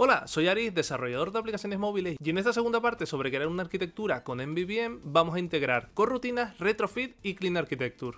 Hola, soy Ari, desarrollador de aplicaciones móviles y en esta segunda parte sobre crear una arquitectura con MVVM vamos a integrar corrutinas, retrofit y clean architecture.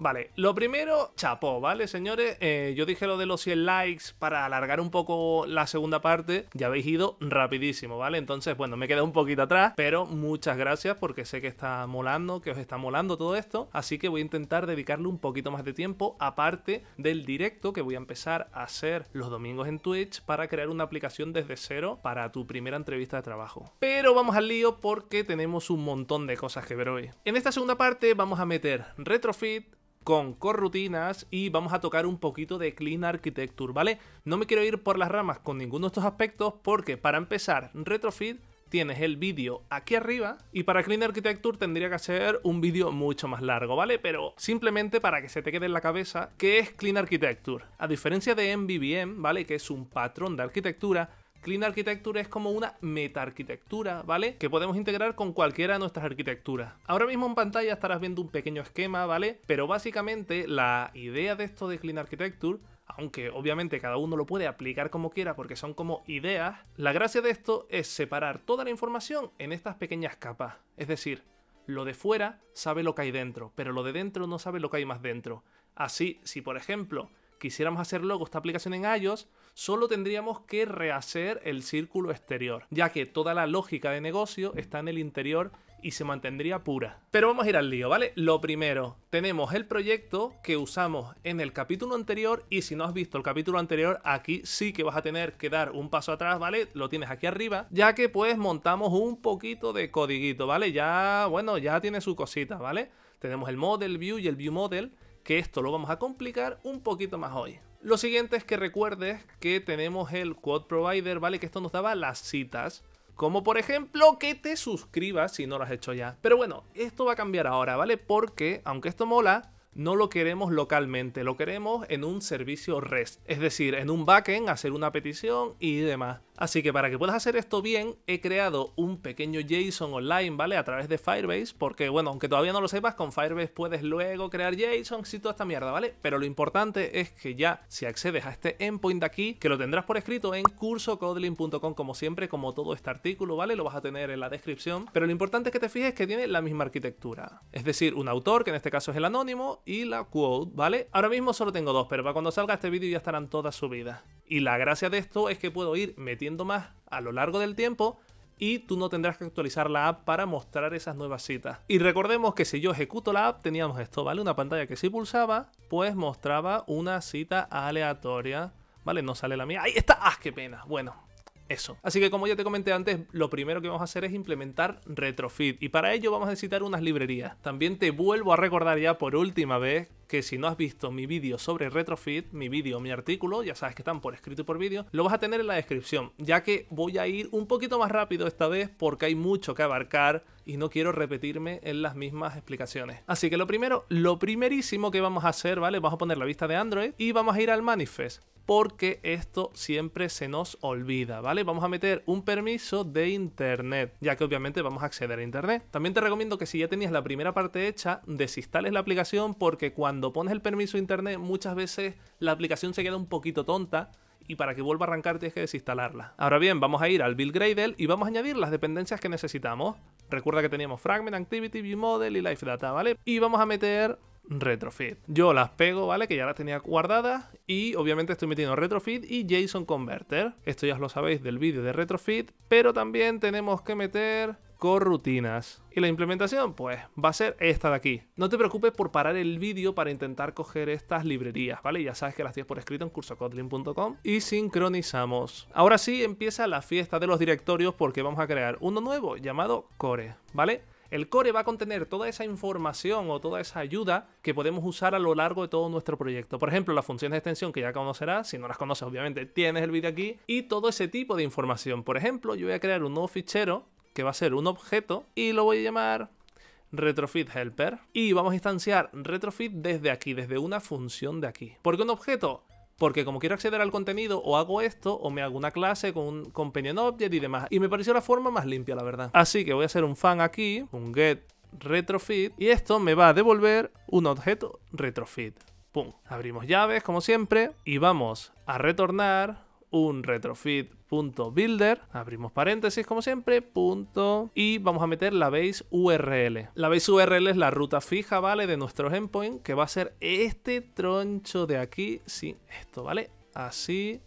Vale, lo primero, chapó, ¿vale, señores? Eh, yo dije lo de los 100 likes para alargar un poco la segunda parte. Ya habéis ido rapidísimo, ¿vale? Entonces, bueno, me he quedado un poquito atrás, pero muchas gracias porque sé que está molando, que os está molando todo esto. Así que voy a intentar dedicarle un poquito más de tiempo, aparte del directo que voy a empezar a hacer los domingos en Twitch para crear una aplicación desde cero para tu primera entrevista de trabajo. Pero vamos al lío porque tenemos un montón de cosas que ver hoy. En esta segunda parte vamos a meter retrofit, con corrutinas y vamos a tocar un poquito de Clean Architecture, ¿vale? No me quiero ir por las ramas con ninguno de estos aspectos porque para empezar, Retrofit tienes el vídeo aquí arriba y para Clean Architecture tendría que hacer un vídeo mucho más largo, ¿vale? Pero simplemente para que se te quede en la cabeza qué es Clean Architecture. A diferencia de MVVM, ¿vale? Que es un patrón de arquitectura, Clean Architecture es como una meta arquitectura, ¿vale? Que podemos integrar con cualquiera de nuestras arquitecturas. Ahora mismo en pantalla estarás viendo un pequeño esquema, ¿vale? Pero básicamente la idea de esto de Clean Architecture aunque obviamente cada uno lo puede aplicar como quiera porque son como ideas, la gracia de esto es separar toda la información en estas pequeñas capas. Es decir, lo de fuera sabe lo que hay dentro, pero lo de dentro no sabe lo que hay más dentro. Así, si por ejemplo quisiéramos hacer luego esta aplicación en iOS, solo tendríamos que rehacer el círculo exterior, ya que toda la lógica de negocio está en el interior y se mantendría pura. Pero vamos a ir al lío, ¿vale? Lo primero, tenemos el proyecto que usamos en el capítulo anterior y si no has visto el capítulo anterior, aquí sí que vas a tener que dar un paso atrás, ¿vale? Lo tienes aquí arriba, ya que pues montamos un poquito de codiguito, ¿vale? Ya, bueno, ya tiene su cosita, ¿vale? Tenemos el model view y el view model que esto lo vamos a complicar un poquito más hoy. Lo siguiente es que recuerdes que tenemos el quote Provider, ¿vale? Que esto nos daba las citas. Como por ejemplo que te suscribas si no lo has hecho ya. Pero bueno, esto va a cambiar ahora, ¿vale? Porque, aunque esto mola, no lo queremos localmente, lo queremos en un servicio REST. Es decir, en un backend, hacer una petición y demás. Así que para que puedas hacer esto bien, he creado un pequeño JSON online, ¿vale? A través de Firebase, porque bueno, aunque todavía no lo sepas, con Firebase puedes luego crear JSON y toda esta mierda, ¿vale? Pero lo importante es que ya si accedes a este endpoint de aquí, que lo tendrás por escrito en cursocodeling.com, como siempre, como todo este artículo, ¿vale? Lo vas a tener en la descripción, pero lo importante es que te fijes que tiene la misma arquitectura, es decir, un autor, que en este caso es el anónimo, y la quote, ¿vale? Ahora mismo solo tengo dos, pero para cuando salga este vídeo ya estarán todas subidas. Y la gracia de esto es que puedo ir metiendo más a lo largo del tiempo y tú no tendrás que actualizar la app para mostrar esas nuevas citas. Y recordemos que si yo ejecuto la app teníamos esto, ¿vale? Una pantalla que si pulsaba, pues mostraba una cita aleatoria, ¿vale? No sale la mía. ¡Ahí está! ¡Ah, qué pena! Bueno, eso. Así que como ya te comenté antes, lo primero que vamos a hacer es implementar retrofit y para ello vamos a necesitar unas librerías. También te vuelvo a recordar ya por última vez que si no has visto mi vídeo sobre retrofit, mi vídeo, mi artículo, ya sabes que están por escrito y por vídeo, lo vas a tener en la descripción, ya que voy a ir un poquito más rápido esta vez porque hay mucho que abarcar y no quiero repetirme en las mismas explicaciones. Así que lo primero, lo primerísimo que vamos a hacer, ¿vale? Vamos a poner la vista de Android y vamos a ir al manifest porque esto siempre se nos olvida, ¿vale? Vamos a meter un permiso de internet, ya que obviamente vamos a acceder a internet. También te recomiendo que si ya tenías la primera parte hecha, desinstales la aplicación porque cuando pones el permiso de internet muchas veces la aplicación se queda un poquito tonta y para que vuelva a arrancar tienes que desinstalarla. Ahora bien, vamos a ir al Build Gradle y vamos a añadir las dependencias que necesitamos. Recuerda que teníamos Fragment, Activity, model y data, ¿vale? Y vamos a meter retrofit. Yo las pego, ¿vale? Que ya las tenía guardadas y obviamente estoy metiendo retrofit y JSON converter. Esto ya os lo sabéis del vídeo de retrofit, pero también tenemos que meter corrutinas. Y la implementación, pues, va a ser esta de aquí. No te preocupes por parar el vídeo para intentar coger estas librerías, ¿vale? Ya sabes que las tienes por escrito en cursocotlin.com y sincronizamos. Ahora sí empieza la fiesta de los directorios porque vamos a crear uno nuevo llamado core, ¿vale? El core va a contener toda esa información o toda esa ayuda que podemos usar a lo largo de todo nuestro proyecto. Por ejemplo, las funciones de extensión que ya conocerás, si no las conoces obviamente tienes el vídeo aquí, y todo ese tipo de información. Por ejemplo, yo voy a crear un nuevo fichero que va a ser un objeto y lo voy a llamar retrofit helper y vamos a instanciar retrofit desde aquí, desde una función de aquí. Porque un objeto? porque como quiero acceder al contenido, o hago esto, o me hago una clase con un companion object y demás. Y me pareció la forma más limpia, la verdad. Así que voy a hacer un fan aquí, un get retrofit, y esto me va a devolver un objeto retrofit. Pum. Abrimos llaves, como siempre, y vamos a retornar un retrofit.builder, abrimos paréntesis como siempre, punto, y vamos a meter la base URL. La base URL es la ruta fija, ¿vale? De nuestro endpoint, que va a ser este troncho de aquí, sí, esto, ¿vale? Así,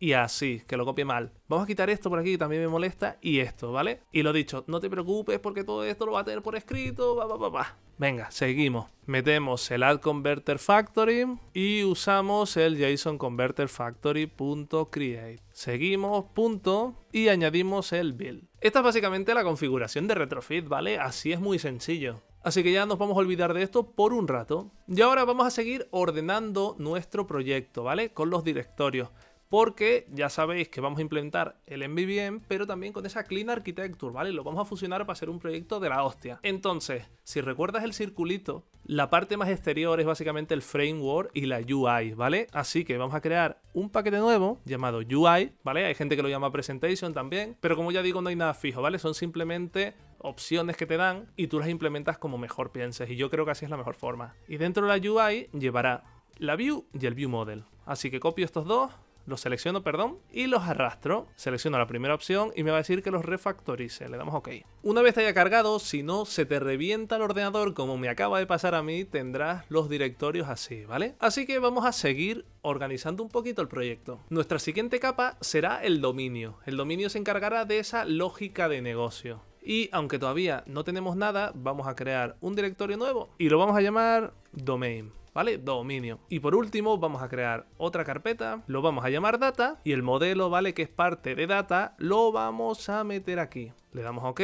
y así, que lo copie mal. Vamos a quitar esto por aquí, también me molesta, y esto, ¿vale? Y lo dicho, no te preocupes porque todo esto lo va a tener por escrito, va, va, va, va. Venga, seguimos. Metemos el add converter factory y usamos el jsonConverterFactory.create. Seguimos, punto, y añadimos el build. Esta es básicamente la configuración de retrofit, ¿vale? Así es muy sencillo. Así que ya nos vamos a olvidar de esto por un rato. Y ahora vamos a seguir ordenando nuestro proyecto, ¿vale? Con los directorios porque ya sabéis que vamos a implementar el MVVM, pero también con esa Clean Architecture, ¿vale? Lo vamos a fusionar para hacer un proyecto de la hostia. Entonces, si recuerdas el circulito, la parte más exterior es básicamente el framework y la UI, ¿vale? Así que vamos a crear un paquete nuevo llamado UI, ¿vale? Hay gente que lo llama presentation también, pero como ya digo, no hay nada fijo, ¿vale? Son simplemente opciones que te dan y tú las implementas como mejor pienses, y yo creo que así es la mejor forma. Y dentro de la UI llevará la view y el view model. Así que copio estos dos los selecciono, perdón, y los arrastro. Selecciono la primera opción y me va a decir que los refactorice. Le damos OK. Una vez te haya cargado, si no se te revienta el ordenador como me acaba de pasar a mí, tendrás los directorios así, ¿vale? Así que vamos a seguir organizando un poquito el proyecto. Nuestra siguiente capa será el dominio. El dominio se encargará de esa lógica de negocio. Y aunque todavía no tenemos nada, vamos a crear un directorio nuevo y lo vamos a llamar domain. ¿vale? Dominio. Y por último vamos a crear otra carpeta, lo vamos a llamar data y el modelo, ¿vale? Que es parte de data, lo vamos a meter aquí. Le damos OK.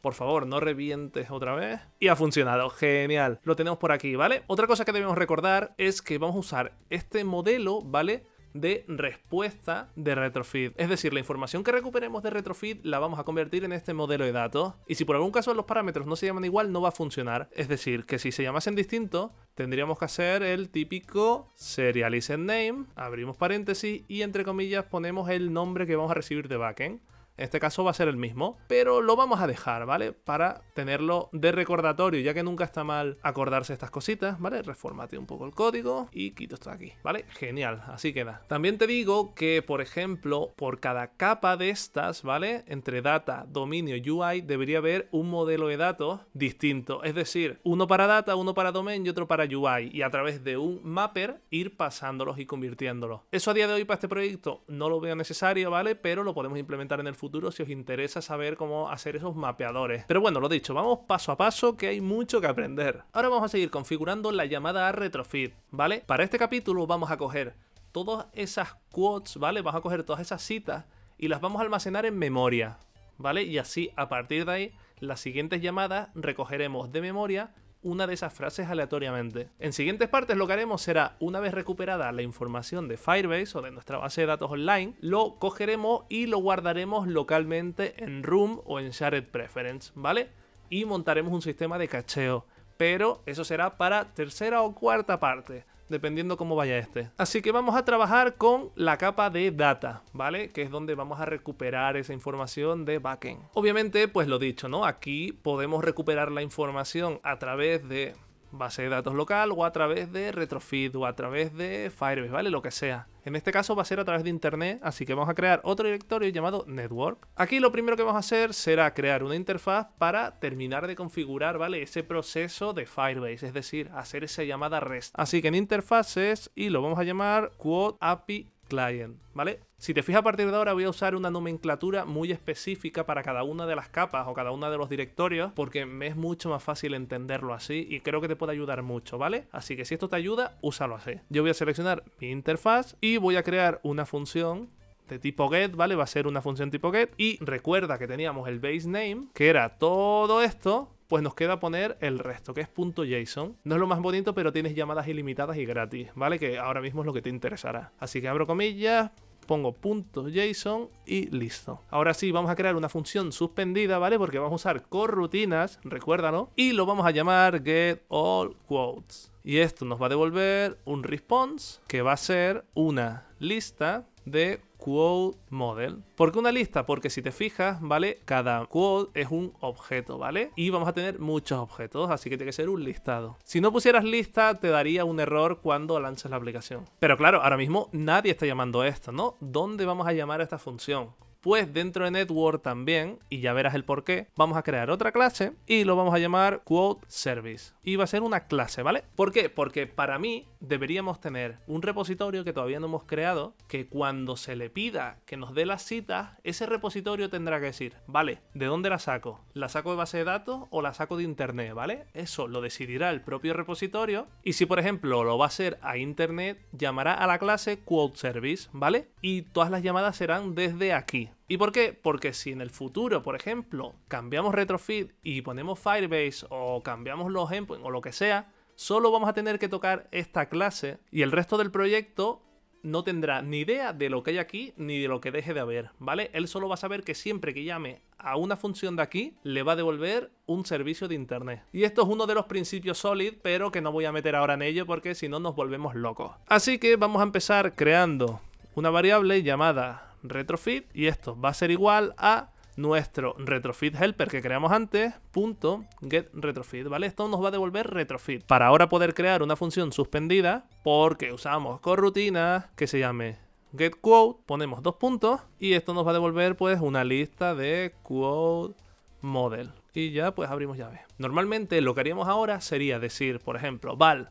Por favor, no revientes otra vez. Y ha funcionado. Genial. Lo tenemos por aquí, ¿vale? Otra cosa que debemos recordar es que vamos a usar este modelo, ¿vale? de respuesta de Retrofit, Es decir, la información que recuperemos de Retrofit la vamos a convertir en este modelo de datos. Y si por algún caso los parámetros no se llaman igual, no va a funcionar. Es decir, que si se llamasen distinto, tendríamos que hacer el típico serialize name, abrimos paréntesis y entre comillas ponemos el nombre que vamos a recibir de backend. En este caso va a ser el mismo, pero lo vamos a dejar, ¿vale? Para tenerlo de recordatorio, ya que nunca está mal acordarse estas cositas, ¿vale? Reformate un poco el código y quito esto de aquí, ¿vale? Genial, así queda. También te digo que, por ejemplo, por cada capa de estas, ¿vale? Entre data, dominio y UI debería haber un modelo de datos distinto, es decir, uno para data, uno para domain y otro para UI, y a través de un mapper ir pasándolos y convirtiéndolos. Eso a día de hoy para este proyecto no lo veo necesario, ¿vale? Pero lo podemos implementar en el futuro futuro si os interesa saber cómo hacer esos mapeadores. Pero bueno, lo dicho, vamos paso a paso que hay mucho que aprender. Ahora vamos a seguir configurando la llamada a retrofit, ¿vale? Para este capítulo vamos a coger todas esas quotes, ¿vale? Vamos a coger todas esas citas y las vamos a almacenar en memoria, ¿vale? Y así a partir de ahí las siguientes llamadas recogeremos de memoria una de esas frases aleatoriamente. En siguientes partes lo que haremos será, una vez recuperada la información de Firebase o de nuestra base de datos online, lo cogeremos y lo guardaremos localmente en Room o en Shared Preference, ¿vale? Y montaremos un sistema de cacheo, pero eso será para tercera o cuarta parte dependiendo cómo vaya este. Así que vamos a trabajar con la capa de data, ¿vale? Que es donde vamos a recuperar esa información de backend. Obviamente, pues lo dicho, ¿no? Aquí podemos recuperar la información a través de base de datos local o a través de Retrofit o a través de Firebase, ¿vale? Lo que sea. En este caso va a ser a través de internet, así que vamos a crear otro directorio llamado Network. Aquí lo primero que vamos a hacer será crear una interfaz para terminar de configurar, ¿vale? Ese proceso de Firebase, es decir, hacer esa llamada REST. Así que en interfaces y lo vamos a llamar Quote API client, ¿vale? Si te fijas a partir de ahora voy a usar una nomenclatura muy específica para cada una de las capas o cada una de los directorios porque me es mucho más fácil entenderlo así y creo que te puede ayudar mucho, ¿vale? Así que si esto te ayuda, úsalo así. Yo voy a seleccionar mi interfaz y voy a crear una función de tipo get, ¿vale? Va a ser una función tipo get. Y recuerda que teníamos el base name, que era todo esto, pues nos queda poner el resto, que es .json. No es lo más bonito, pero tienes llamadas ilimitadas y gratis, ¿vale? Que ahora mismo es lo que te interesará. Así que abro comillas, pongo .json y listo. Ahora sí, vamos a crear una función suspendida, ¿vale? Porque vamos a usar corrutinas, recuérdalo, y lo vamos a llamar get all quotes. Y esto nos va a devolver un response que va a ser una lista de quote model. ¿Por qué una lista? Porque si te fijas, ¿vale? Cada quote es un objeto, ¿vale? Y vamos a tener muchos objetos, así que tiene que ser un listado. Si no pusieras lista, te daría un error cuando lanzas la aplicación. Pero claro, ahora mismo nadie está llamando a esto, ¿no? ¿Dónde vamos a llamar a esta función? Pues dentro de Network también, y ya verás el por qué, vamos a crear otra clase y lo vamos a llamar Quote Service. Y va a ser una clase, ¿vale? ¿Por qué? Porque para mí deberíamos tener un repositorio que todavía no hemos creado, que cuando se le pida que nos dé las citas, ese repositorio tendrá que decir, vale, ¿de dónde la saco? ¿La saco de base de datos o la saco de internet, ¿vale? Eso lo decidirá el propio repositorio. Y si, por ejemplo, lo va a hacer a internet, llamará a la clase Quote Service, ¿vale? Y todas las llamadas serán desde aquí, ¿Y por qué? Porque si en el futuro, por ejemplo, cambiamos Retrofit y ponemos Firebase o cambiamos los endpoints o lo que sea, solo vamos a tener que tocar esta clase y el resto del proyecto no tendrá ni idea de lo que hay aquí ni de lo que deje de haber, ¿vale? Él solo va a saber que siempre que llame a una función de aquí, le va a devolver un servicio de internet. Y esto es uno de los principios Solid, pero que no voy a meter ahora en ello porque si no nos volvemos locos. Así que vamos a empezar creando una variable llamada retrofit y esto va a ser igual a nuestro retrofit helper que creamos antes, .getRetrofit, get retrofit, ¿vale? Esto nos va a devolver retrofit para ahora poder crear una función suspendida porque usamos corrutina que se llame getQuote ponemos dos puntos y esto nos va a devolver pues una lista de quote model y ya pues abrimos llave. Normalmente lo que haríamos ahora sería decir, por ejemplo, val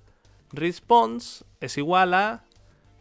response es igual a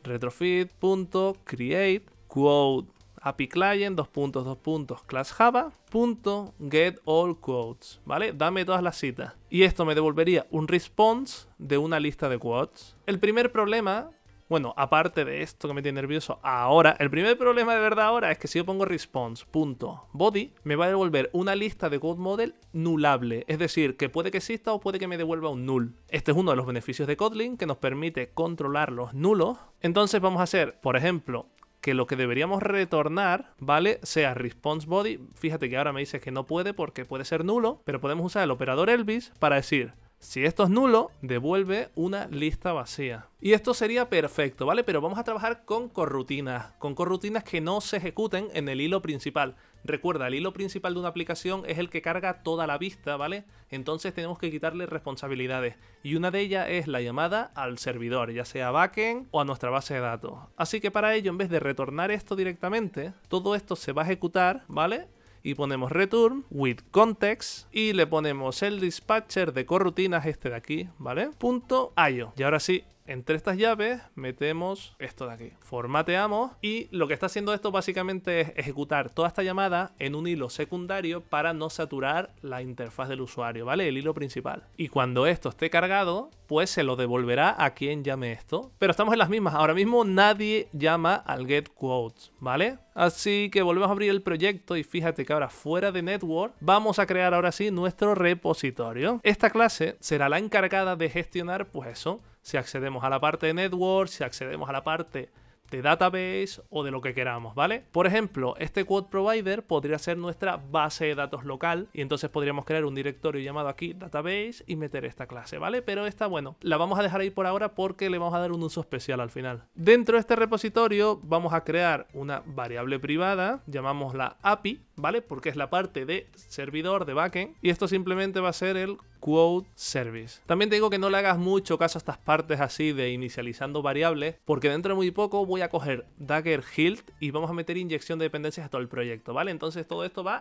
retrofit.create quote API client, dos puntos, dos puntos, class java, punto, get all quotes, ¿vale? Dame todas las citas. Y esto me devolvería un response de una lista de quotes. El primer problema, bueno, aparte de esto que me tiene nervioso ahora, el primer problema de verdad ahora es que si yo pongo response, punto, body, me va a devolver una lista de code model nulable. Es decir, que puede que exista o puede que me devuelva un null. Este es uno de los beneficios de Kotlin, que nos permite controlar los nulos. Entonces vamos a hacer, por ejemplo, que lo que deberíamos retornar, ¿vale? Sea response body. Fíjate que ahora me dice que no puede porque puede ser nulo, pero podemos usar el operador Elvis para decir, si esto es nulo, devuelve una lista vacía. Y esto sería perfecto, ¿vale? Pero vamos a trabajar con corrutinas, con corrutinas que no se ejecuten en el hilo principal, Recuerda, el hilo principal de una aplicación es el que carga toda la vista, ¿vale? Entonces tenemos que quitarle responsabilidades. Y una de ellas es la llamada al servidor, ya sea backend o a nuestra base de datos. Así que para ello, en vez de retornar esto directamente, todo esto se va a ejecutar, ¿vale? y ponemos return with context y le ponemos el dispatcher de corrutinas este de aquí, ¿vale? Punto .io. Y ahora sí, entre estas llaves metemos esto de aquí. Formateamos y lo que está haciendo esto básicamente es ejecutar toda esta llamada en un hilo secundario para no saturar la interfaz del usuario, ¿vale? El hilo principal. Y cuando esto esté cargado, pues se lo devolverá a quien llame esto. Pero estamos en las mismas. Ahora mismo nadie llama al get quotes, ¿vale? Así que volvemos a abrir el proyecto y fíjate que ahora fuera de Network vamos a crear ahora sí nuestro repositorio. Esta clase será la encargada de gestionar pues eso. Si accedemos a la parte de Network, si accedemos a la parte de database o de lo que queramos, ¿vale? Por ejemplo, este quote provider podría ser nuestra base de datos local y entonces podríamos crear un directorio llamado aquí database y meter esta clase, ¿vale? Pero esta, bueno, la vamos a dejar ahí por ahora porque le vamos a dar un uso especial al final. Dentro de este repositorio vamos a crear una variable privada, llamamos la API, ¿vale? Porque es la parte de servidor de backend y esto simplemente va a ser el quote service. También te digo que no le hagas mucho caso a estas partes así de inicializando variables, porque dentro de muy poco voy a coger Dagger Hilt y vamos a meter inyección de dependencias a todo el proyecto, ¿vale? Entonces todo esto va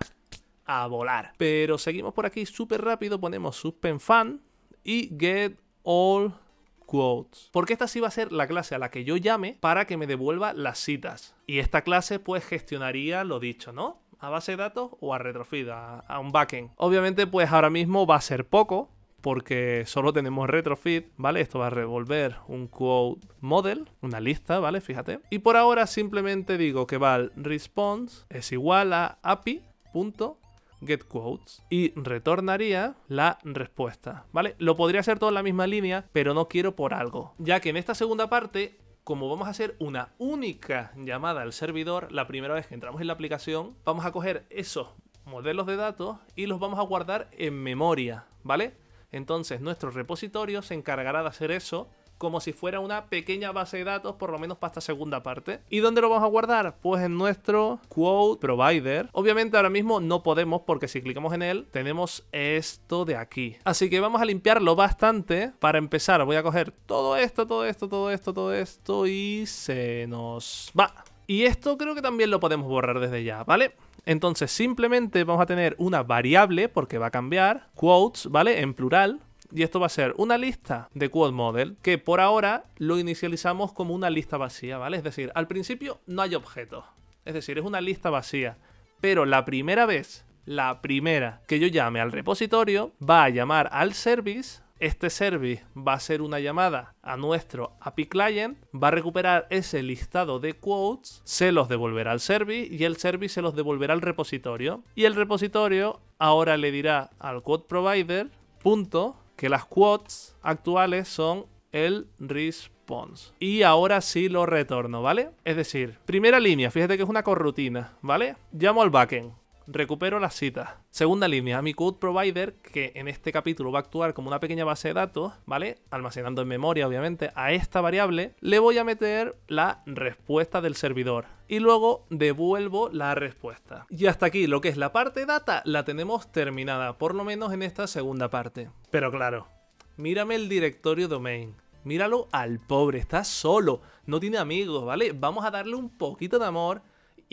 a volar. Pero seguimos por aquí súper rápido, ponemos suspend fan y get all quotes. Porque esta sí va a ser la clase a la que yo llame para que me devuelva las citas. Y esta clase pues gestionaría lo dicho, ¿no? ¿A base de datos o a retrofit, a, un backend? Obviamente, pues ahora mismo va a ser poco, porque solo tenemos retrofit, ¿vale? Esto va a revolver un quote model, una lista, ¿vale? Fíjate. Y por ahora simplemente digo que val response es igual a api.getQuotes y retornaría la respuesta, ¿vale? Lo podría hacer todo en la misma línea, pero no quiero por algo, ya que en esta segunda parte como vamos a hacer una única llamada al servidor la primera vez que entramos en la aplicación, vamos a coger esos modelos de datos y los vamos a guardar en memoria, ¿vale? Entonces nuestro repositorio se encargará de hacer eso como si fuera una pequeña base de datos, por lo menos para esta segunda parte. ¿Y dónde lo vamos a guardar? Pues en nuestro quote provider. Obviamente ahora mismo no podemos porque si clicamos en él tenemos esto de aquí. Así que vamos a limpiarlo bastante. Para empezar voy a coger todo esto, todo esto, todo esto, todo esto y se nos va. Y esto creo que también lo podemos borrar desde ya, ¿vale? Entonces simplemente vamos a tener una variable, porque va a cambiar, quotes, ¿vale? En plural, y esto va a ser una lista de quote model que por ahora lo inicializamos como una lista vacía, ¿vale? Es decir, al principio no hay objetos, es decir, es una lista vacía, pero la primera vez, la primera que yo llame al repositorio, va a llamar al service este service va a ser una llamada a nuestro API client, va a recuperar ese listado de quotes, se los devolverá al service y el service se los devolverá al repositorio. Y el repositorio ahora le dirá al quote provider punto que las quotes actuales son el response. Y ahora sí lo retorno, ¿vale? Es decir, primera línea, fíjate que es una corrutina, ¿vale? Llamo al backend recupero la cita. Segunda línea, mi code provider, que en este capítulo va a actuar como una pequeña base de datos, ¿vale? Almacenando en memoria, obviamente, a esta variable, le voy a meter la respuesta del servidor. Y luego devuelvo la respuesta. Y hasta aquí lo que es la parte data la tenemos terminada, por lo menos en esta segunda parte. Pero claro, mírame el directorio domain. Míralo al pobre, está solo, no tiene amigos, ¿vale? Vamos a darle un poquito de amor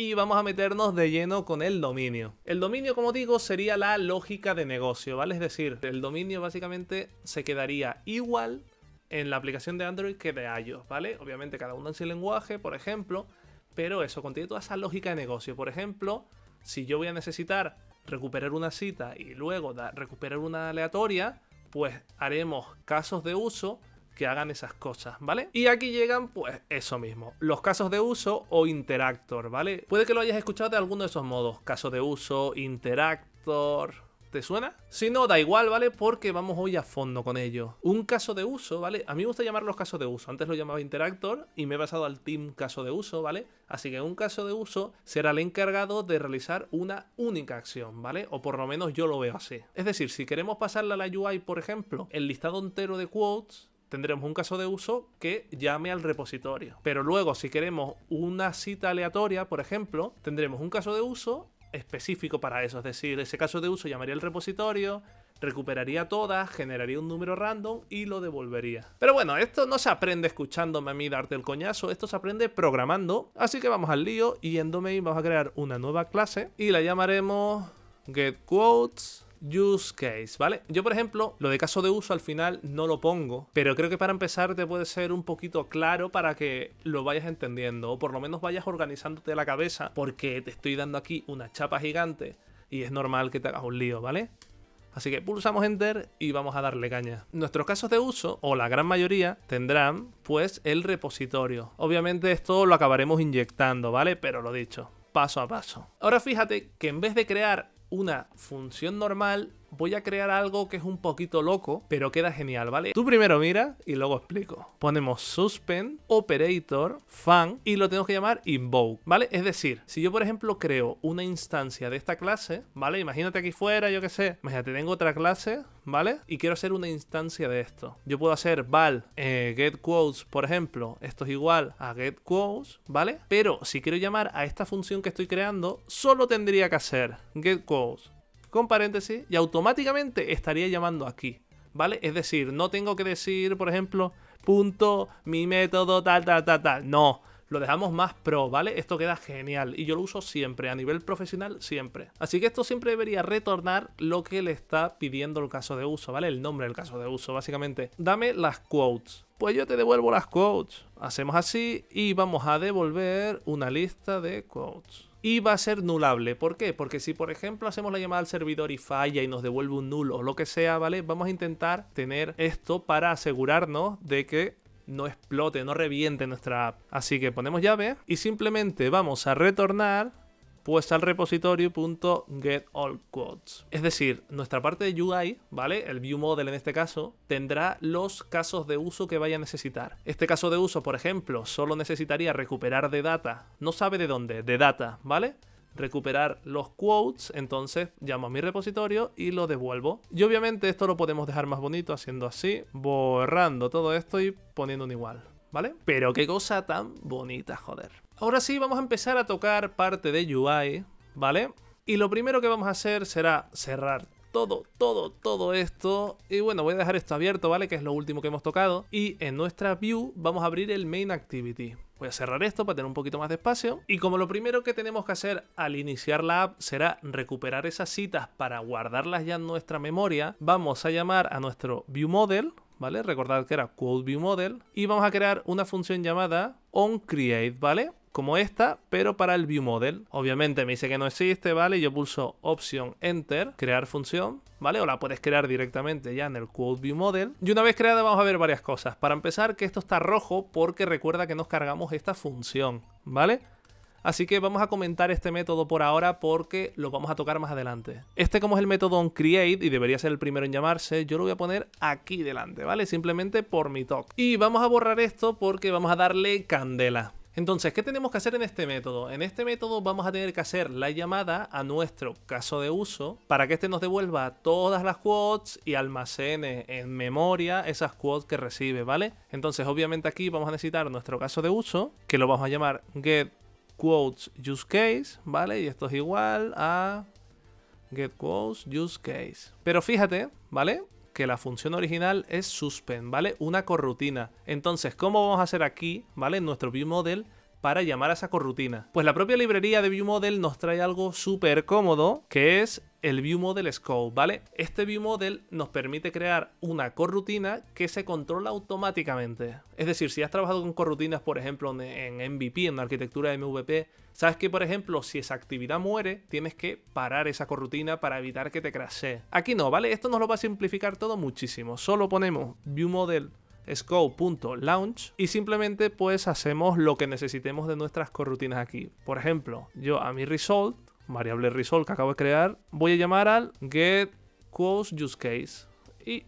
y vamos a meternos de lleno con el dominio. El dominio, como digo, sería la lógica de negocio, ¿vale? Es decir, el dominio básicamente se quedaría igual en la aplicación de Android que de iOS, ¿vale? Obviamente cada uno en su lenguaje, por ejemplo, pero eso contiene toda esa lógica de negocio. Por ejemplo, si yo voy a necesitar recuperar una cita y luego recuperar una aleatoria, pues haremos casos de uso que hagan esas cosas, ¿vale? Y aquí llegan, pues, eso mismo, los casos de uso o interactor, ¿vale? Puede que lo hayas escuchado de alguno de esos modos, caso de uso, interactor... ¿Te suena? Si no, da igual, ¿vale? Porque vamos hoy a fondo con ello. Un caso de uso, ¿vale? A mí me gusta los casos de uso. Antes lo llamaba interactor y me he pasado al team caso de uso, ¿vale? Así que un caso de uso será el encargado de realizar una única acción, ¿vale? O por lo menos yo lo veo así. Es decir, si queremos pasarle a la UI, por ejemplo, el listado entero de quotes, tendremos un caso de uso que llame al repositorio. Pero luego, si queremos una cita aleatoria, por ejemplo, tendremos un caso de uso específico para eso. Es decir, ese caso de uso llamaría al repositorio, recuperaría todas, generaría un número random y lo devolvería. Pero bueno, esto no se aprende escuchándome a mí darte el coñazo, esto se aprende programando. Así que vamos al lío y en domain vamos a crear una nueva clase y la llamaremos getQuotes use case, ¿vale? Yo, por ejemplo, lo de caso de uso al final no lo pongo, pero creo que para empezar te puede ser un poquito claro para que lo vayas entendiendo o por lo menos vayas organizándote la cabeza porque te estoy dando aquí una chapa gigante y es normal que te hagas un lío, ¿vale? Así que pulsamos Enter y vamos a darle caña. Nuestros casos de uso, o la gran mayoría, tendrán pues el repositorio. Obviamente esto lo acabaremos inyectando, ¿vale? Pero lo dicho, paso a paso. Ahora fíjate que en vez de crear una función normal voy a crear algo que es un poquito loco, pero queda genial, ¿vale? Tú primero mira y luego explico. Ponemos suspend, operator, fan y lo tengo que llamar invoke, ¿vale? Es decir, si yo por ejemplo creo una instancia de esta clase, ¿vale? Imagínate aquí fuera, yo qué sé, imagínate, tengo otra clase, ¿vale? Y quiero hacer una instancia de esto. Yo puedo hacer val eh, get quotes, por ejemplo, esto es igual a get quotes, ¿vale? Pero si quiero llamar a esta función que estoy creando, solo tendría que hacer get quotes con paréntesis y automáticamente estaría llamando aquí, ¿vale? Es decir, no tengo que decir, por ejemplo, punto, mi método, tal, tal, tal, tal. No, lo dejamos más pro, ¿vale? Esto queda genial y yo lo uso siempre, a nivel profesional siempre. Así que esto siempre debería retornar lo que le está pidiendo el caso de uso, ¿vale? El nombre del caso de uso, básicamente. Dame las quotes. Pues yo te devuelvo las quotes. Hacemos así y vamos a devolver una lista de quotes y va a ser nulable. ¿Por qué? Porque si por ejemplo hacemos la llamada al servidor y falla y nos devuelve un nulo o lo que sea, ¿vale? Vamos a intentar tener esto para asegurarnos de que no explote, no reviente nuestra app. Así que ponemos llave y simplemente vamos a retornar pues al repositorio.getAllQuotes. Es decir, nuestra parte de UI, ¿vale? El ViewModel en este caso, tendrá los casos de uso que vaya a necesitar. Este caso de uso, por ejemplo, solo necesitaría recuperar de data, no sabe de dónde, de data, ¿vale? recuperar los quotes, entonces llamo a mi repositorio y lo devuelvo. Y obviamente esto lo podemos dejar más bonito haciendo así, borrando todo esto y poniendo un igual, ¿vale? Pero qué cosa tan bonita, joder. Ahora sí, vamos a empezar a tocar parte de UI, ¿vale? Y lo primero que vamos a hacer será cerrar todo, todo, todo esto. Y bueno, voy a dejar esto abierto, ¿vale? Que es lo último que hemos tocado. Y en nuestra view vamos a abrir el main activity. Voy a cerrar esto para tener un poquito más de espacio. Y como lo primero que tenemos que hacer al iniciar la app será recuperar esas citas para guardarlas ya en nuestra memoria, vamos a llamar a nuestro ViewModel, ¿vale? Recordad que era QuoteViewModel. Y vamos a crear una función llamada onCreate, ¿vale? como esta, pero para el view model. Obviamente me dice que no existe, ¿vale? Yo pulso opción Enter, crear función, ¿vale? O la puedes crear directamente ya en el Quote View Model. Y una vez creada vamos a ver varias cosas. Para empezar, que esto está rojo porque recuerda que nos cargamos esta función, ¿vale? Así que vamos a comentar este método por ahora porque lo vamos a tocar más adelante. Este como es el método onCreate y debería ser el primero en llamarse, yo lo voy a poner aquí delante, ¿vale? Simplemente por mi toque. Y vamos a borrar esto porque vamos a darle candela. Entonces, ¿qué tenemos que hacer en este método? En este método vamos a tener que hacer la llamada a nuestro caso de uso para que este nos devuelva todas las quotes y almacene en memoria esas quotes que recibe, ¿vale? Entonces, obviamente aquí vamos a necesitar nuestro caso de uso, que lo vamos a llamar get quotes use case, ¿vale? Y esto es igual a get use case. Pero fíjate, ¿vale? que la función original es suspend, ¿vale? Una corrutina. Entonces, ¿cómo vamos a hacer aquí, ¿vale? En nuestro viewModel para llamar a esa corrutina. Pues la propia librería de ViewModel nos trae algo súper cómodo, que es el ViewModelScope, ¿vale? Este ViewModel nos permite crear una corrutina que se controla automáticamente. Es decir, si has trabajado con corrutinas, por ejemplo, en MVP, en la arquitectura de MVP, sabes que, por ejemplo, si esa actividad muere, tienes que parar esa corrutina para evitar que te crashe. Aquí no, ¿vale? Esto nos lo va a simplificar todo muchísimo. Solo ponemos ViewModelScope.launch y simplemente pues hacemos lo que necesitemos de nuestras corrutinas aquí. Por ejemplo, yo a mi result variable result que acabo de crear, voy a llamar al get use case. Y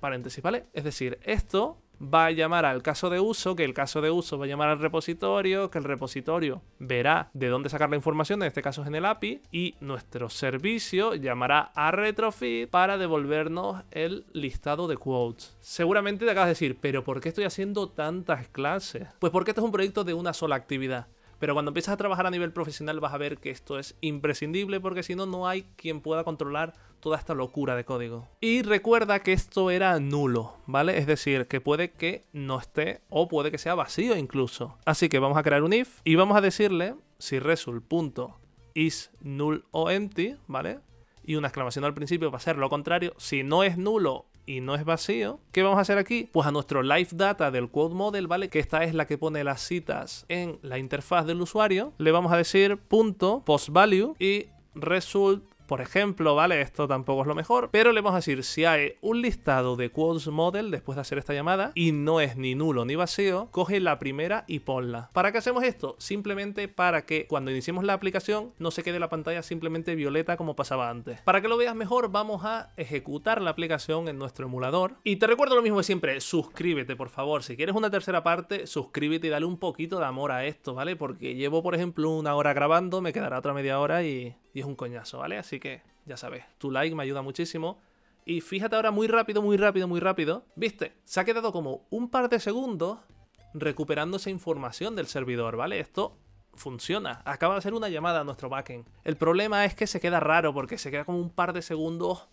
paréntesis, ¿vale? Es decir, esto va a llamar al caso de uso, que el caso de uso va a llamar al repositorio, que el repositorio verá de dónde sacar la información, en este caso es en el API, y nuestro servicio llamará a Retrofit para devolvernos el listado de quotes. Seguramente te acabas de decir, pero ¿por qué estoy haciendo tantas clases? Pues porque esto es un proyecto de una sola actividad. Pero cuando empiezas a trabajar a nivel profesional vas a ver que esto es imprescindible porque si no, no hay quien pueda controlar toda esta locura de código. Y recuerda que esto era nulo, ¿vale? Es decir, que puede que no esté o puede que sea vacío incluso. Así que vamos a crear un if y vamos a decirle si result.is null o empty, ¿vale? Y una exclamación al principio para ser lo contrario. Si no es nulo y no es vacío. ¿Qué vamos a hacer aquí? Pues a nuestro live data del quote model, ¿vale? Que esta es la que pone las citas en la interfaz del usuario. Le vamos a decir punto post value y result por ejemplo, ¿vale? Esto tampoco es lo mejor, pero le vamos a decir si hay un listado de quotes model después de hacer esta llamada y no es ni nulo ni vacío, coge la primera y ponla. ¿Para qué hacemos esto? Simplemente para que cuando iniciemos la aplicación no se quede la pantalla simplemente violeta como pasaba antes. Para que lo veas mejor, vamos a ejecutar la aplicación en nuestro emulador. Y te recuerdo lo mismo de siempre, suscríbete por favor. Si quieres una tercera parte, suscríbete y dale un poquito de amor a esto, ¿vale? Porque llevo, por ejemplo, una hora grabando, me quedará otra media hora y y es un coñazo, ¿vale? Así que ya sabes, tu like me ayuda muchísimo. Y fíjate ahora muy rápido, muy rápido, muy rápido. ¿Viste? Se ha quedado como un par de segundos recuperando esa información del servidor, ¿vale? Esto funciona. Acaba de hacer una llamada a nuestro backend. El problema es que se queda raro porque se queda como un par de segundos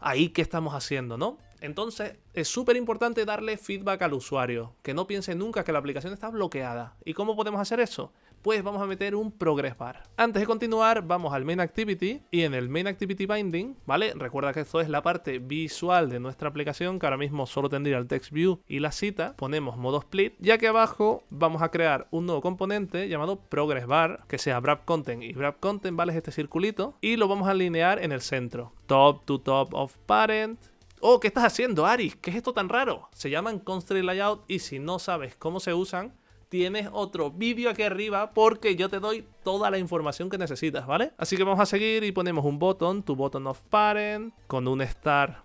ahí que estamos haciendo, ¿no? Entonces es súper importante darle feedback al usuario, que no piense nunca que la aplicación está bloqueada. ¿Y cómo podemos hacer eso? pues vamos a meter un progress bar. Antes de continuar, vamos al main activity y en el main activity binding, ¿vale? Recuerda que esto es la parte visual de nuestra aplicación, que ahora mismo solo tendría el text view y la cita. Ponemos modo split, ya que abajo vamos a crear un nuevo componente llamado progress bar, que sea wrap content y wrap content, ¿vale? Es este circulito y lo vamos a alinear en el centro. Top to top of parent, Oh, ¿qué estás haciendo, Aris? ¿Qué es esto tan raro? Se llaman Constraint Layout y si no sabes cómo se usan, tienes otro vídeo aquí arriba porque yo te doy toda la información que necesitas, ¿vale? Así que vamos a seguir y ponemos un botón, tu button of parent, con un star,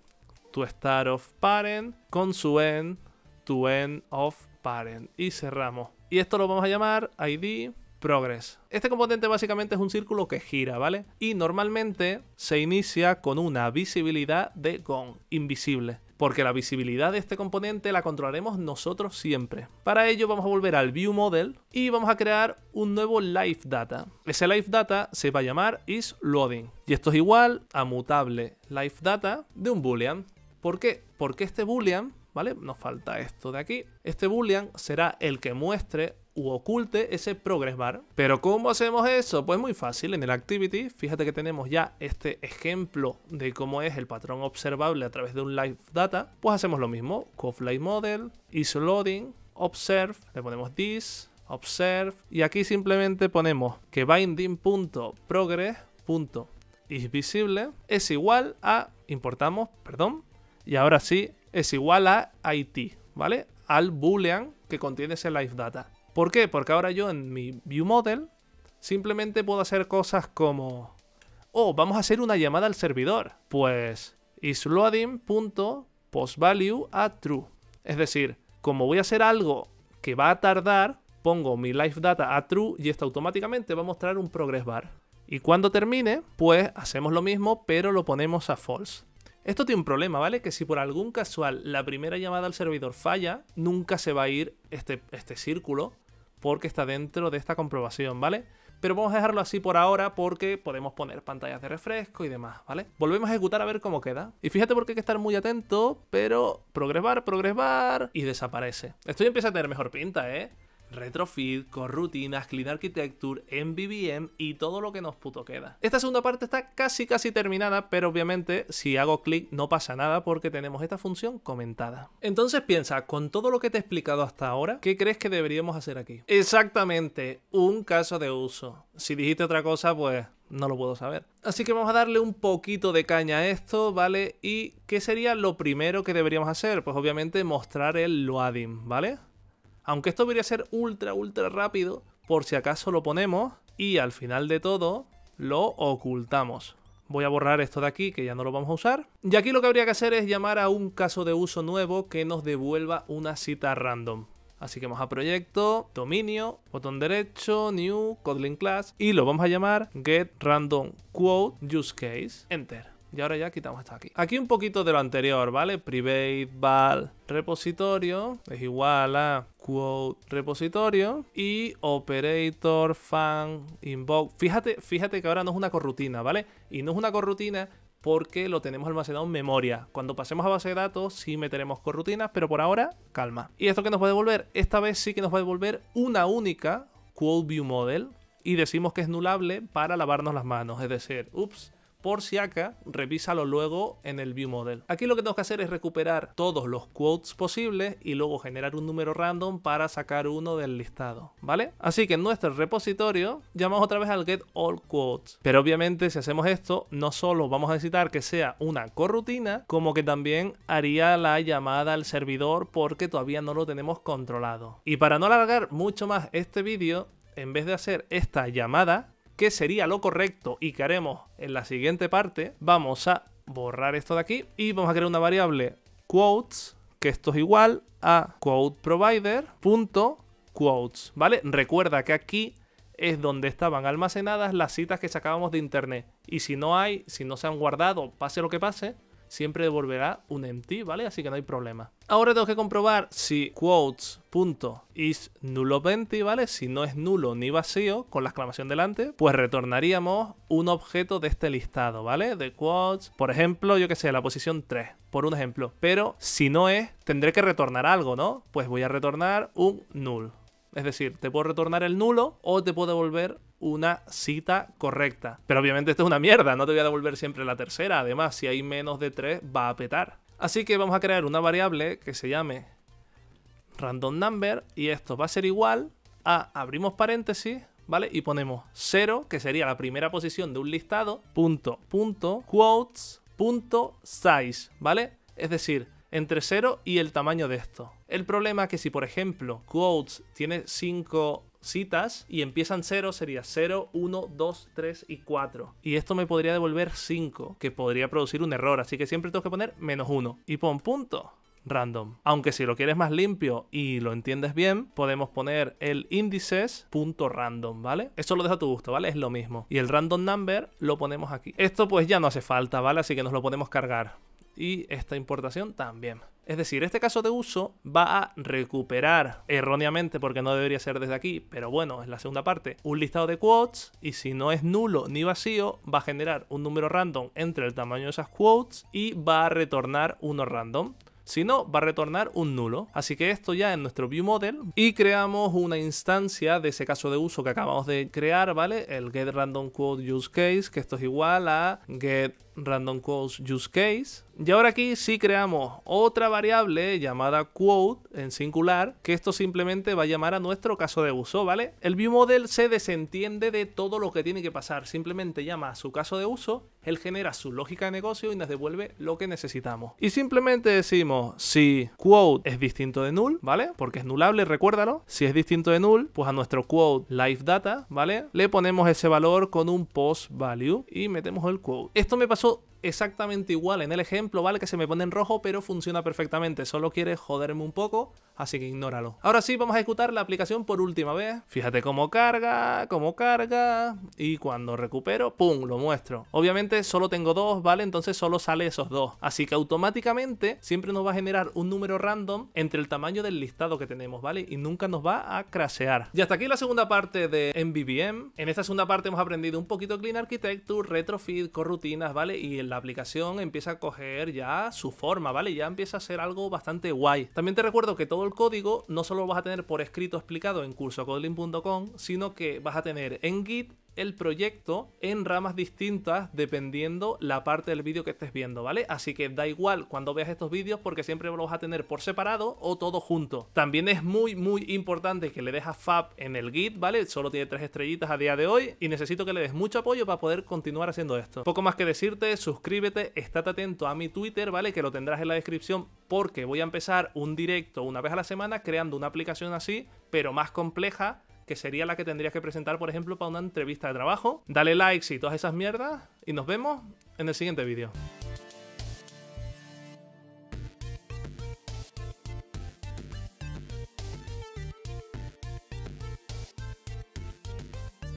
tu star of parent, con su end, tu end of parent. Y cerramos. Y esto lo vamos a llamar ID progress. Este componente básicamente es un círculo que gira, ¿vale? Y normalmente se inicia con una visibilidad de gone, invisible porque la visibilidad de este componente la controlaremos nosotros siempre. Para ello vamos a volver al View Model y vamos a crear un nuevo Live Data. Ese Live Data se va a llamar isLoading y esto es igual a mutable Live Data de un boolean. ¿Por qué? Porque este boolean ¿vale? Nos falta esto de aquí. Este boolean será el que muestre o oculte ese progress bar. Pero ¿cómo hacemos eso? Pues muy fácil, en el activity, fíjate que tenemos ya este ejemplo de cómo es el patrón observable a través de un live data, pues hacemos lo mismo, live model, isLoading, observe, le ponemos this, observe, y aquí simplemente ponemos que binding.progress.isVisible es igual a, importamos, perdón, y ahora sí, es igual a IT, ¿vale? Al boolean que contiene ese live data. ¿Por qué? Porque ahora yo en mi view model simplemente puedo hacer cosas como, oh, vamos a hacer una llamada al servidor. Pues isloading.postValue a true. Es decir, como voy a hacer algo que va a tardar, pongo mi live data a true y esto automáticamente va a mostrar un progress bar. Y cuando termine, pues hacemos lo mismo, pero lo ponemos a false. Esto tiene un problema, ¿vale? Que si por algún casual la primera llamada al servidor falla, nunca se va a ir este, este círculo porque está dentro de esta comprobación, ¿vale? Pero vamos a dejarlo así por ahora porque podemos poner pantallas de refresco y demás, ¿vale? Volvemos a ejecutar a ver cómo queda. Y fíjate porque hay que estar muy atento, pero progresar, progresar y desaparece. Esto ya empieza a tener mejor pinta, ¿eh? retrofit, Corrutinas, rutinas, clean architecture, MVVM y todo lo que nos puto queda. Esta segunda parte está casi casi terminada, pero obviamente si hago clic no pasa nada porque tenemos esta función comentada. Entonces piensa, con todo lo que te he explicado hasta ahora, ¿qué crees que deberíamos hacer aquí? Exactamente, un caso de uso. Si dijiste otra cosa, pues no lo puedo saber. Así que vamos a darle un poquito de caña a esto, ¿vale? ¿Y qué sería lo primero que deberíamos hacer? Pues obviamente mostrar el loading, ¿vale? Aunque esto debería ser ultra, ultra rápido, por si acaso lo ponemos y al final de todo lo ocultamos. Voy a borrar esto de aquí, que ya no lo vamos a usar. Y aquí lo que habría que hacer es llamar a un caso de uso nuevo que nos devuelva una cita random. Así que vamos a proyecto, dominio, botón derecho, new, Kotlin class y lo vamos a llamar get random quote use case, enter. Y ahora ya quitamos hasta aquí. Aquí un poquito de lo anterior, ¿vale? Private val repositorio es igual a quote repositorio y operator fan invoke. Fíjate, fíjate que ahora no es una corrutina, ¿vale? Y no es una corrutina porque lo tenemos almacenado en memoria. Cuando pasemos a base de datos sí meteremos corrutinas, pero por ahora calma. ¿Y esto qué nos va a devolver? Esta vez sí que nos va a devolver una única quote view model y decimos que es nulable para lavarnos las manos, es decir, ups, por si acá, revísalo luego en el view model. Aquí lo que tengo que hacer es recuperar todos los quotes posibles y luego generar un número random para sacar uno del listado, ¿vale? Así que en nuestro repositorio llamamos otra vez al get all quotes. Pero obviamente si hacemos esto, no solo vamos a necesitar que sea una corrutina, como que también haría la llamada al servidor porque todavía no lo tenemos controlado. Y para no alargar mucho más este vídeo, en vez de hacer esta llamada, que sería lo correcto y que haremos en la siguiente parte, vamos a borrar esto de aquí y vamos a crear una variable quotes, que esto es igual a quote provider ¿vale? Recuerda que aquí es donde estaban almacenadas las citas que sacábamos de internet. Y si no hay, si no se han guardado, pase lo que pase, siempre devolverá un empty, ¿vale? Así que no hay problema. Ahora tengo que comprobar si quotes.is nulo empty, ¿vale? Si no es nulo ni vacío, con la exclamación delante, pues retornaríamos un objeto de este listado, ¿vale? De quotes, por ejemplo, yo que sé, la posición 3, por un ejemplo. Pero si no es, tendré que retornar algo, ¿no? Pues voy a retornar un null. Es decir, te puedo retornar el nulo o te puedo devolver una cita correcta. Pero obviamente esto es una mierda, no te voy a devolver siempre la tercera. Además, si hay menos de tres va a petar. Así que vamos a crear una variable que se llame random number y esto va a ser igual a, abrimos paréntesis, ¿vale? Y ponemos 0, que sería la primera posición de un listado, punto, punto, quotes, punto, size, ¿vale? Es decir, entre 0 y el tamaño de esto. El problema es que si, por ejemplo, quotes tiene 5 citas y empiezan 0, sería 0, 1, 2, 3 y 4. Y esto me podría devolver 5, que podría producir un error, así que siempre tengo que poner menos 1 y pon punto random. Aunque si lo quieres más limpio y lo entiendes bien, podemos poner el índices punto random, ¿vale? Eso lo deja a tu gusto, ¿vale? Es lo mismo. Y el random number lo ponemos aquí. Esto pues ya no hace falta, ¿vale? Así que nos lo podemos cargar. Y esta importación también. Es decir, este caso de uso va a recuperar erróneamente, porque no debería ser desde aquí, pero bueno, es la segunda parte, un listado de quotes y si no es nulo ni vacío, va a generar un número random entre el tamaño de esas quotes y va a retornar uno random. Si no, va a retornar un nulo. Así que esto ya en nuestro view model y creamos una instancia de ese caso de uso que acabamos de crear, ¿vale? El get random quote use case, que esto es igual a get random quotes use case. Y ahora aquí sí creamos otra variable llamada quote en singular, que esto simplemente va a llamar a nuestro caso de uso, ¿vale? El model se desentiende de todo lo que tiene que pasar, simplemente llama a su caso de uso, él genera su lógica de negocio y nos devuelve lo que necesitamos. Y simplemente decimos si quote es distinto de null, ¿vale? Porque es nulable, recuérdalo. Si es distinto de null, pues a nuestro quote live data, ¿vale? Le ponemos ese valor con un post value y metemos el quote. Esto me pasó exactamente igual en el ejemplo, ¿vale? Que se me pone en rojo, pero funciona perfectamente. Solo quiere joderme un poco, así que ignóralo. Ahora sí, vamos a ejecutar la aplicación por última vez. Fíjate cómo carga, cómo carga, y cuando recupero, ¡pum! Lo muestro. Obviamente solo tengo dos, ¿vale? Entonces solo sale esos dos. Así que automáticamente siempre nos va a generar un número random entre el tamaño del listado que tenemos, ¿vale? Y nunca nos va a crashear. Y hasta aquí la segunda parte de MVVM. En esta segunda parte hemos aprendido un poquito Clean Architecture, Retrofit, corrutinas, ¿vale? Y el la aplicación empieza a coger ya su forma, ¿vale? Ya empieza a ser algo bastante guay. También te recuerdo que todo el código no solo lo vas a tener por escrito explicado en cursocodeling.com, sino que vas a tener en Git el proyecto en ramas distintas dependiendo la parte del vídeo que estés viendo, ¿vale? Así que da igual cuando veas estos vídeos porque siempre lo vas a tener por separado o todo junto. También es muy, muy importante que le dejas Fab en el Git, ¿vale? Solo tiene tres estrellitas a día de hoy y necesito que le des mucho apoyo para poder continuar haciendo esto. Poco más que decirte, suscríbete, estate atento a mi Twitter, ¿vale? Que lo tendrás en la descripción porque voy a empezar un directo una vez a la semana creando una aplicación así, pero más compleja que sería la que tendrías que presentar, por ejemplo, para una entrevista de trabajo. Dale likes y todas esas mierdas y nos vemos en el siguiente vídeo.